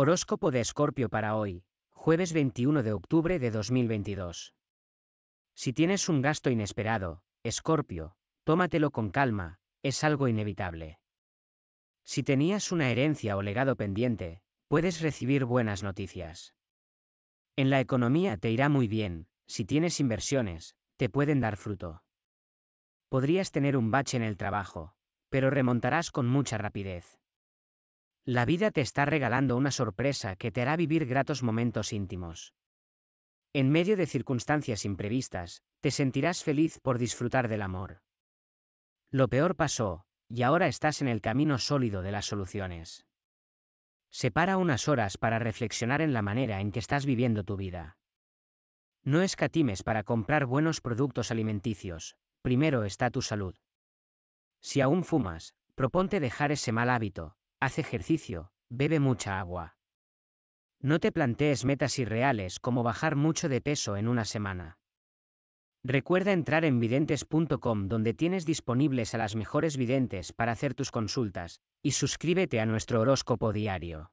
Horóscopo de Escorpio para hoy, jueves 21 de octubre de 2022. Si tienes un gasto inesperado, Escorpio, tómatelo con calma, es algo inevitable. Si tenías una herencia o legado pendiente, puedes recibir buenas noticias. En la economía te irá muy bien, si tienes inversiones, te pueden dar fruto. Podrías tener un bache en el trabajo, pero remontarás con mucha rapidez. La vida te está regalando una sorpresa que te hará vivir gratos momentos íntimos. En medio de circunstancias imprevistas, te sentirás feliz por disfrutar del amor. Lo peor pasó, y ahora estás en el camino sólido de las soluciones. Separa unas horas para reflexionar en la manera en que estás viviendo tu vida. No escatimes para comprar buenos productos alimenticios, primero está tu salud. Si aún fumas, proponte dejar ese mal hábito, Haz ejercicio, bebe mucha agua. No te plantees metas irreales como bajar mucho de peso en una semana. Recuerda entrar en videntes.com donde tienes disponibles a las mejores videntes para hacer tus consultas, y suscríbete a nuestro horóscopo diario.